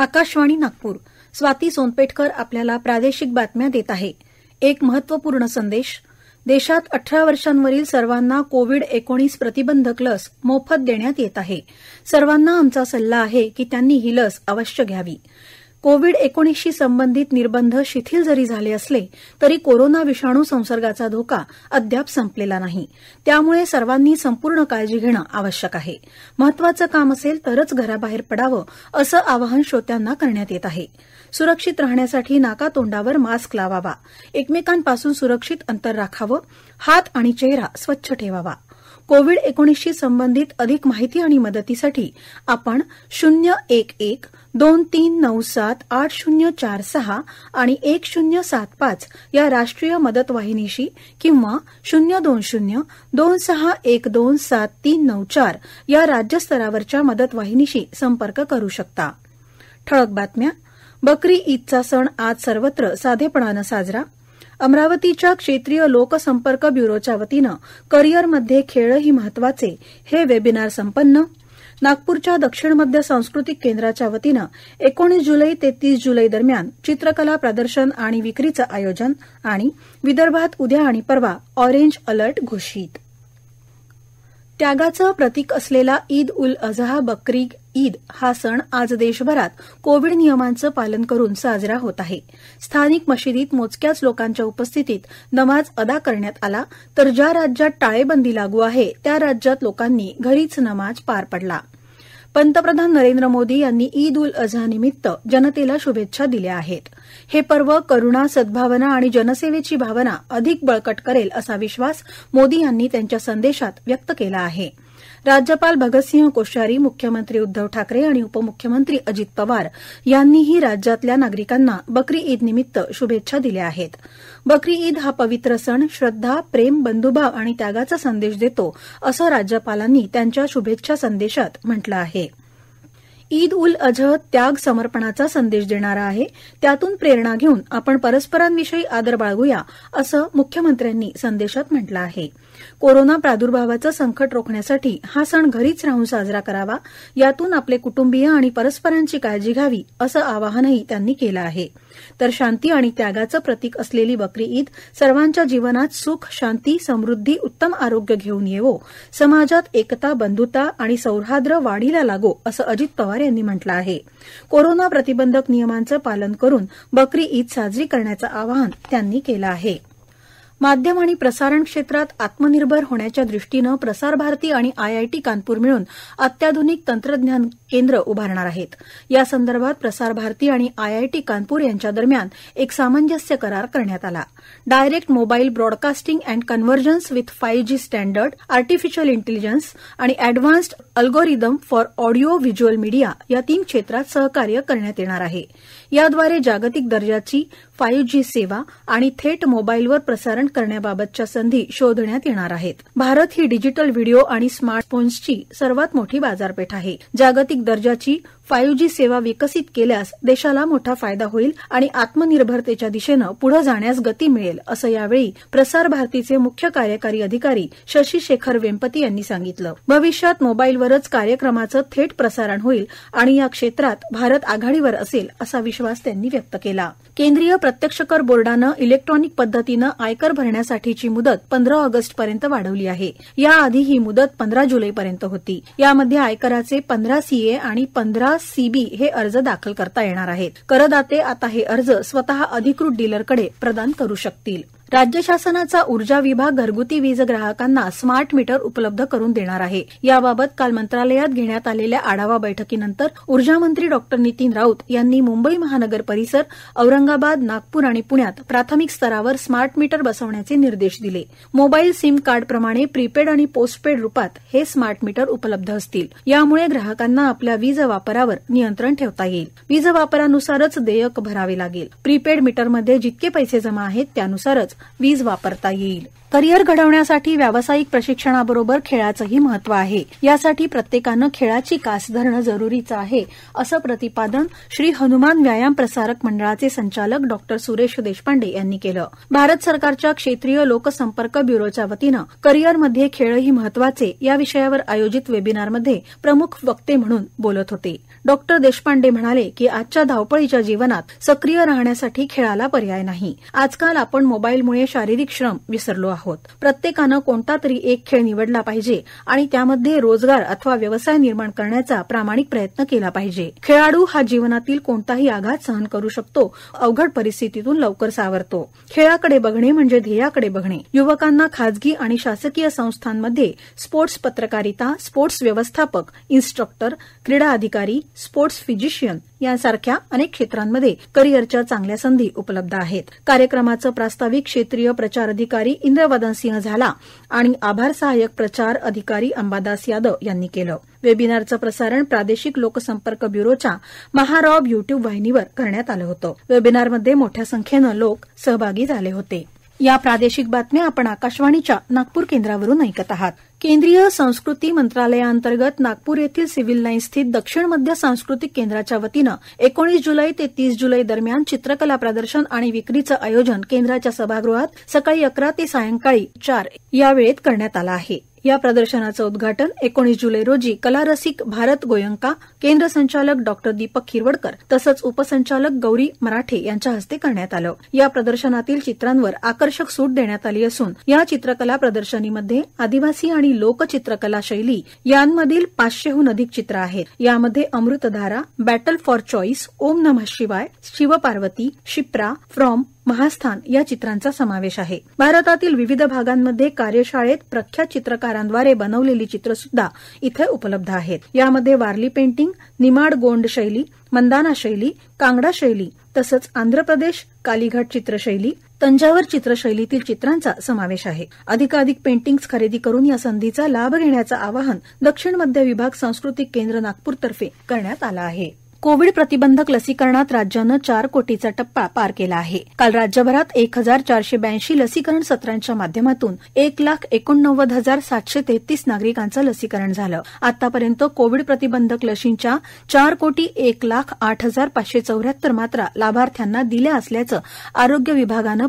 आकाशवाणी नागपूर स्वाती सोनपेठकर आपल्याला प्रादेशिक बातम्या देत आहे एक महत्वपूर्ण संदेश देशात अठरा वर्षांवरील सर्वांना कोविड एकोणीस प्रतिबंधक लस मोफत देण्यात येत आहे सर्वांना आमचा सल्ला आहे की त्यांनी ही लस अवश्य घ्यावी कोविड एकोणीसशी संबंधित निर्बंध शिथिल जरी झाले असले तरी कोरोना विषाणू संसर्गाचा धोका अद्याप संपलेला नाही त्यामुळे सर्वांनी संपूर्ण काळजी घेणं आवश्यक आहे महत्वाचं काम असेल तरच घराबाहेर पडावं असं आवाहन श्रोत्यांना करण्यात येत आहे सुरक्षित राहण्यासाठी नाका तोंडावर मास्क लावावा एकमेकांपासून सुरक्षित अंतर राखावं हात आणि चेहरा स्वच्छ ठेवावा कोविड एकोणीसशी संबंधित अधिक माहिती आणि मदतीसाठी आपण शून्य एक एक दोन तीन नऊ सात आठ शून्य चार सहा आणि एक शून्य सात पाच या राष्ट्रीय मदत वाहिनीशी किंवा शून्य दोन शून्य दोन सहा एक दोन सात तीन नऊ चार या राज्यस्तरावरच्या मदत वाहिनीशी संपर्क करू शकता ठळक बातम्या बकरी ईदचा सण आज सर्वत्र साधेपणानं साजरा अमरावतीच्या क्षेत्रीय लोकसंपर्क ब्युरोच्या वतीनं करिअरमध्ये खेळही महत्वाचे हे वेबिनार संपन्न नागपूरच्या दक्षिण मध्य सांस्कृतिक केंद्राच्या वतीनं एकोणीस जुलै ते तीस जुलै दरम्यान चित्रकला प्रदर्शन आणि विक्रीचं आयोजन आणि विदर्भात उद्या आणि परवा ऑरेंज अलर्ट घोषित त्यागाचं प्रतीक असलेला ईद उल अजहा बकरी ईद हा सण आज देशभरात कोविड नियमांचं पालन करून साजरा होत आहे स्थानिक मशिदीत मोजक्याच लोकांच्या उपस्थितीत नमाज अदा करण्यात आला तर ज्या राज्यात टाळेबंदी लागू आहे त्या राज्यात लोकांनी घरीच नमाज पार पडला पंतप्रधान नरेंद्र मोदी यांनी ईद उल अझानिमित्त जनतेला शुभेच्छा दिल्या आहेत हे पर्व करुणा सद्भावना आणि जनसेवेची भावना अधिक बळकट करेल असा विश्वास मोदी यांनी त्यांच्या संदेशात व्यक्त केला आहा राज्यपाल भगतसिंह कोश्यारी मुख्यमंत्री उद्धव ठाकरे आणि उपमुख्यमंत्री अजित पवार यांनीही राज्यातल्या नागरिकांना बकरी ईद निमित्त शुभेच्छा दिल्या आहेत बकरी ईद हा पवित्र सण श्रद्धा प्रेम बंधुभाव आणि त्यागाचा संदेश देतो असं राज्यपालांनी त्यांच्या शुभेच्छा संदेशात म्हटलं आहे ईद उल अजह त्याग समर्पणाचा संदेश देणारा आहे त्यातून प्रेरणा घेऊन आपण परस्परांविषयी आदर बाळगूया असं मुख्यमंत्र्यांनी संदेशात म्हटलं आहा कोरोना प्रादुर्भावाचं संकट रोखण्यासाठी हा सण घरीच राहून साजरा करावा यातून आपले कुटुंबीय आणि परस्परांची काळजी घ्यावी असं आवाहनही त्यांनी केलं आहे तर शांती आणि त्यागाचं प्रतीक असलेली बकरी ईद सर्वांच्या जीवनात सुख शांती समृद्धी उत्तम आरोग्य घेऊन येवो समाजात एकता बंधुता आणि सौहार्द्र वाढीला लागो असं अजित पवार यांनी म्हटलं आहे कोरोना प्रतिबंधक नियमांचं पालन करून बकरी ईद साजरी करण्याचं आवाहन त्यांनी केलं आहे माध्यम आणि प्रसारण क्षेत्रात आत्मनिर्भर होण्याच्या दृष्टीनं प्रसार भारती आणि आयआयटी कानपूर मिळून अत्याधुनिक तंत्रज्ञान केंद्र उभारणार आहेत यासंदर्भात प्रसार भारती आणि आयआयटी कानपूर यांच्या दरम्यान एक सामंजस्य करार करण्यात आला direct mobile broadcasting and convergence with five G standard artificial intelligence आणि advanced algorithm for audio visual media या तीन क्षेत्रात सहकार्य करण्यात येणार आहे याद्वारे जागतिक दर्जाची फाईव्ह जी सेवा आणि थेट मोबाईलवर प्रसारण करण्याबाबतच्या संधी शोधण्यात येणार आहेत भारत ही डिजिटल व्हिडिओ आणि स्मार्टफोन्सची सर्वात मोठी बाजारपेठ आहे जागतिक दर्जाची फाईव्ह जी सेवा विकसित केल्यास देशाला मोठा फायदा होईल आणि आत्मनिर्भरतेच्या दिशेनं पुढे जाण्यास गती मिळेल असं यावेळी प्रसार भारतीचे मुख्य कार्यकारी अधिकारी शशी शेखर वेंपती यांनी सांगितलं भविष्यात मोबाईलवरच कार्यक्रमाचं थेट प्रसारण होईल आणि या क्षेत्रात भारत आघाडीवर असेल असा विश्वास त्यांनी व्यक्त केला केंद्रीय प्रत्यक्ष कर बोर्डानं इलेक्ट्रॉनिक पद्धतीनं आयकर भरण्यासाठीची मुदत पंधरा ऑगस्टपर्यंत वाढवली आहे याआधी ही मुदत पंधरा जुलैपर्यंत होती यामध्ये आयकराचे पंधरा सीए आणि पंधरा सीबी हे अर्ज दाखल करता येणार आहेत करदाते आता हे अर्ज स्वतः अधिकृत डीलरकडे प्रदान करू शकतील राज्य शासनाचा ऊर्जा विभाग घरगुती वीज ग्राहकांना स्मार्ट मीटर उपलब्ध करून देणार आहे याबाबत काल मंत्रालयात घेण्यात आलेल्या आढावा बैठकीनंतर ऊर्जामंत्री डॉक्टर नितीन राऊत यांनी मुंबई महानगर परिसर औरंगाबाद नागपूर आणि पुण्यात प्राथमिक स्तरावर स्मार्ट मीटर बसवण्याचे निर्देश दिले मोबाईल सिम कार्डप्रमाणे प्रीपेड आणि पोस्टपेड रुपात हे स्मार्ट मीटर उपलब्ध असतील यामुळे ग्राहकांना आपल्या वीज वापरावर नियंत्रण ठेवता येईल वीज वापरानुसारच देयक भरावे लागेल प्रीपेड मीटरमध्ये जितके पैसे जमा आहेत त्यानुसारच वीज वापरता येईल करिअर घडवण्यासाठी व्यावसायिक प्रशिक्षणाबरोबर खेळाचंही महत्व आहे यासाठी प्रत्येकानं खेळाची कास धरणं जरुरीचं आहे असं प्रतिपादन श्री हनुमान व्यायाम प्रसारक मंडळाचे संचालक डॉ सुरेश देशपांडे यांनी केलं भारत सरकारच्या क्षेत्रीय लोकसंपर्क ब्युरोच्या वतीनं करिअरमध्ये खेळही महत्वाचे या विषयावर आयोजित वेबिनारमध्ये प्रमुख वक्ते म्हणून बोलत होते डॉक्टर देशपांडे म्हणाले की आजच्या धावपळीच्या जीवनात सक्रिय राहण्यासाठी खेळाला पर्याय नाही आजकाल आपण मोबाईलमुळे शारीरिक श्रम विसरलो आहोत प्रत्येकानं कोणता तरी एक खेळ निवडला पाहिजे आणि त्यामध्ये रोजगार अथवा व्यवसाय निर्माण करण्याचा प्रामाणिक प्रयत्न केला पाहिजे खेळाडू हा जीवनातील कोणताही आघात सहन करू शकतो अवघड परिस्थितीतून लवकर सावरतो खेळाकडे बघणे म्हणजे ध्येयाकडे बघणे युवकांना खाजगी आणि शासकीय संस्थांमध्ये स्पोर्ट्स पत्रकारिता स्पोर्ट्स व्यवस्थापक इन्स्ट्रक्टर क्रीडा अधिकारी स्पोर्ट्स फिजिशियन यासारख्या अनेक क्षेत्रांमध्ये करिअरच्या चांगल्या संधी उपलब्ध आहेत कार्यक्रमाचं प्रास्ताविक क्षेत्रीय प्रचार अधिकारी इंद्रवदन सिंह झाला आणि आभार सहाय्यक प्रचार अधिकारी अंबादास यादव यांनी केलं वेबिनारचं प्रसारण प्रादेशिक लोकसंपर्क ब्युरोच्या महारॉब युट्यूब वाहिनीवर करण्यात आलं होतं वेबिनारमध्ये मोठ्या संख्येनं लोक सहभागी झाले होते या प्रादेशिक बातम्या आपण आकाशवाणीच्या नागपूर केंद्रावरून ऐकत आहात केंद्रीय संस्कृती मंत्रालयाअंतर्गत नागपूर येथील सिव्हिल लाईन स्थित दक्षिण मध्य सांस्कृतिक केंद्राच्या वतीनं एकोणीस जुलै ते तीस जुलै दरम्यान चित्रकला प्रदर्शन आणि विक्रीचं आयोजन केंद्राच्या सभागृहात सकाळी अकरा ते सायंकाळी चार या वेळेत करण्यात आलं आहे या प्रदर्शनाचं उद्घाटन एकोणीस जुलै रोजी कलारसिक भारत गोयंका केंद्र संचालक डॉक्टर दीपक खिरवडकर तसंच उपसंचालक गौरी मराठे यांच्या हस्ते करण्यात आलं या प्रदर्शनातील चित्रांवर आकर्षक सूट देण्यात आली असून या चित्रकला प्रदर्शनीमध्ये आदिवासी आणि लोकचित्रकला शैली यांमधील पाचशेहून अधिक चित्र आहेत यामध्ये अमृतधारा बॅटल फॉर चॉईस ओम नमः शिवाय शिवपार्वती शिप्रा फ्रॉम महास्थान या चित्रांचा समावेश आहे भारतातील विविध भागांमध्ये कार्यशाळेत प्रख्यात चित्रकारांद्वारे बनवलेली सुद्धा इथे उपलब्ध आहेत यामध्ये वारली पेंटिंग निमाड गोंड शैली मंदाना शैली कांगडा शैली तसंच आंध्र प्रदेश कालीघाट चित्रशैली तंजावर चित्रशैलीतील चित्रांचा समावेश आहे अधिकाधिक पेंटिंग्स खरेदी करून या संधीचा लाभ घेण्याचं आवाहन दक्षिण मध्य विभाग सांस्कृतिक केंद्र नागपूरतर्फे करण्यात आलं आहे कोविड प्रतिबंधक लसीकरणात राज्यानं चार कोटीचा टप्पा पार केला आहे काल राज्यभरात एक हजार चारशे ब्याऐंशी लसीकरण सत्रांच्या माध्यमातून एक लाख एकोणनव्वद हजार सातशे तेहतीस नागरिकांचं लसीकरण झालं आतापर्यंत कोविड प्रतिबंधक लशींच्या चार कोटी एक लाख आठ हजार पाचशे चौऱ्याहत्तर मात्रा लाभार्थ्यांना दिल्या असल्याचं आरोग्य विभागानं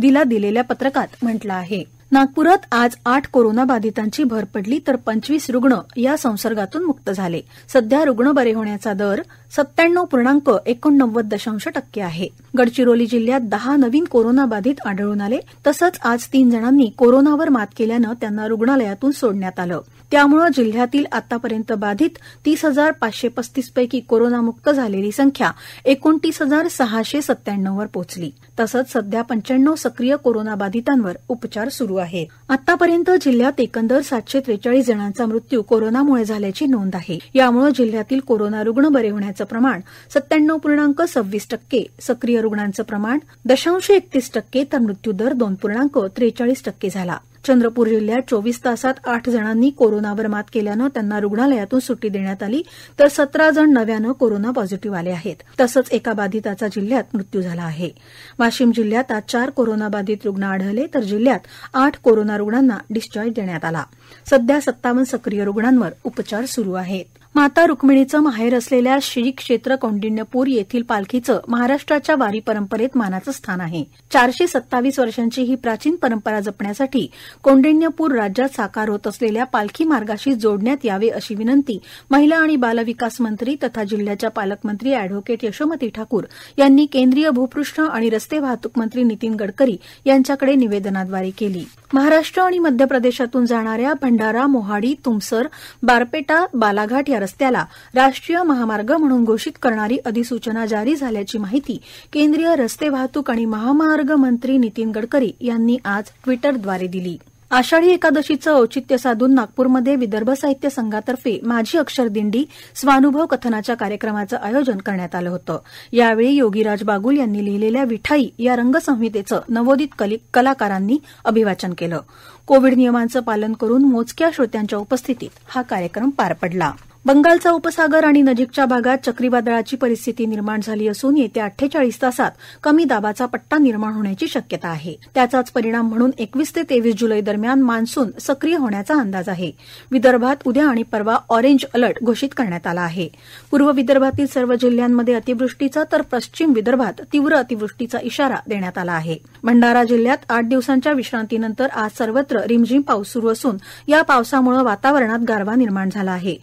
दिला दिलेल्या पत्रकात म्हटलं आहे नागप्रात आज आठ कोरोनाबाधितांची भर पडली तर पंचवीस रुग्ण या संसर्गातून मुक्त झाले सध्या रुग्ण बरे होण्याचा दर सत्त्याण्णव पूर्णांक एकोणनव्वद दशांश टक्के आहे गडचिरोली जिल्ह्यात दहा नवीन कोरोनाबाधित आढळून आले तसंच आज तीन जणांनी कोरोनावर मात केल्यानं त्यांना रुग्णालयातून सोडण्यात आलं त्यामुळे जिल्ह्यातील आतापर्यंत बाधित तीस हजार पाचशे पस्तीस पैकी कोरोनामुक्त झालेली संख्या एकोणतीस हजार सहाशे सत्त्याण्णववर पोहोचली तसंच सध्या पंच्याण्णव सक्रिय कोरोनाबाधितांवर उपचार सुरू आहे आतापर्यंत जिल्ह्यात एकंदर सातशे त्रेचाळीस जणांचा मृत्यू कोरोनामुळे झाल्याची नोंद आहे यामुळे जिल्ह्यातील कोरोना रुग्ण बरे होण्याचं प्रमाण सत्त्याण्णव पूर्णांक सव्वीस टक्के सक्रिय रुग्णांचं प्रमाण दशांश एकतीस टक्के तर मृत्यूदर दोन पूर्णांक त्रेचाळीस टक्के झाला चंद्रपूर जिल्ह्यात चोवीस तासात आठ जणांनी कोरोनावर मात केल्यानं त्यांना रुग्णालयातून सुट्टी देण्यात आली तर सतरा जण नव्यानं कोरोना पॉझिटिव्ह आले आहेत तसंच एका बाधिताचा जिल्ह्यात मृत्यू झाला आहे वाशिम जिल्ह्यात आज चार कोरोनाबाधित रुग्ण आढळले तर जिल्ह्यात आठ कोरोना रुग्णांना डिस्चार्ज देण्यात आला सध्या सत्तावन्न सक्रिय रुग्णांवर उपचार सुरू आहेत माता रुक्मिणीचं माहेर असलेल्या श्री क्षेत्र कौंडिण्यपूर येथील पालखीचं महाराष्ट्राच्या वारी परंपरेत मानाचं स्थान आहे चारशे सत्तावीस वर्षांची ही प्राचीन परंपरा जपण्यासाठी कौंडिण्यपूर राज्यात साकार होत असलेल्या पालखी मार्गाशी जोडण्यात यावे अशी विनंती महिला आणि बालविकास मंत्री तथा जिल्ह्याच्या पालकमंत्री अॅडव्होकेट यशोमती ठाकूर यांनी केंद्रीय भूपृष्ठ आणि रस्ते वाहतूक मंत्री नितीन गडकरी यांच्याकडे निवेदनाद्वारे केली महाराष्ट्र आणि मध्य प्रदेशातून जाणाऱ्या भंडारा मोहाडी तुमसर बारपेटा बालाघाट या रस्त्याला राष्ट्रीय महामार्ग म्हणून घोषित करणारी अधिसूचना जारी झाल्याची माहिती केंद्रीय रस्ते वाहतूक आणि महामार्ग मंत्री नितीन गडकरी यांनी आज ट्विटरद्वारे दिली आषाढी एकादशीचं औचित्य साधून नागपूरमध्ये विदर्भ साहित्य संघातर्फे माझी अक्षरदिंडी स्वानुभव कथनाच्या कार्यक्रमाचं आयोजन करण्यात आलं होतं यावेळी योगीराज बागुल यांनी लिहिलेल्या विठाई या रंगसंहितेचं नवोदित कलाकारांनी अभिवाचन केलं कोविड नियमांचं पालन करून मोजक्या श्रोत्यांच्या उपस्थितीत हा कार्यक्रम पार पडला बंगालचा उपसागर आणि नजीकच्या भागात चक्रीवादळाची परिस्थिती निर्माण झाली असून येत्या अठ्ठेचाळीस तासात कमी दाबाचा पट्टा निर्माण होण्याची शक्यता आहे त्याचाच परिणाम म्हणून एकवीस ते तेवीस जुलै दरम्यान मान्सून सक्रिय होण्याचा अंदाज आहे विदर्भात उद्या आणि परवा ऑरेंज अलर्ट घोषित करण्यात आला आहे पूर्व विदर्भातील सर्व जिल्ह्यांमध्ये अतिवृष्टीचा तर पश्चिम विदर्भात तीव्र अतिवृष्टीचा इशारा देण्यात आला आहे भंडारा जिल्ह्यात आठ दिवसांच्या विश्रांतीनंतर आज सर्वत्र रिमझिम पाऊस सुरू असून या पावसामुळे वातावरणात गारवा निर्माण झाला आहे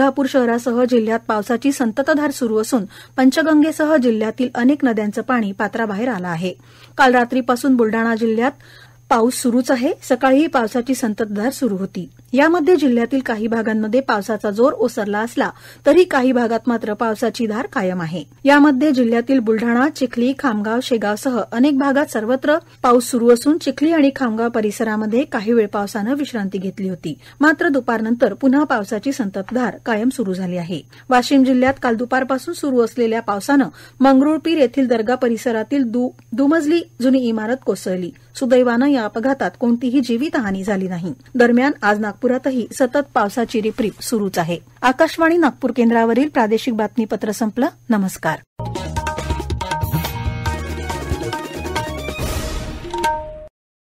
कोल्हापूर शहरासह जिल्ह्यात पावसाची संततधार सुरू असून पंचगंगेसह जिल्ह्यातील अनेक नद्यांचं पाणी पात्राबाहेर आलं आहे काल रात्रीपासून बुलडाणा जिल्ह्यात पाऊस सुरूच आहे सकाळीही पावसाची संततधार सुरू होती यामध्ये जिल्ह्यातील काही भागांमध्ये पावसाचा जोर ओसरला असला तरी काही भागात मात्र पावसाची धार कायम आहे यामध्ये जिल्ह्यातील बुलढाणा चिखली खामगाव शेगावसह अनेक भागात सर्वत्र पाऊस सुरू असून चिखली आणि खामगाव परिसरामध्ये काही वेळ पावसानं विश्रांती घेतली होती मात्र दुपारनंतर पुन्हा पावसाची संततधार कायम सुरू झाली आहे वाशिम जिल्ह्यात काल दुपारपासून सुरू असलेल्या पावसानं मंगरुळपीर येथील दर्गा परिसरातील दुमजली जुनी इमारत कोसळली सुदैवानं या अपघातात कोणतीही जीवितहानी झाली नाही दरम्यान आज नागपुरातही सतत पावसाची रिपरिप सुरूच आहे आकाशवाणी नागपूर केंद्रावरील प्रादेशिक बातमीपत्र संपलं नमस्कार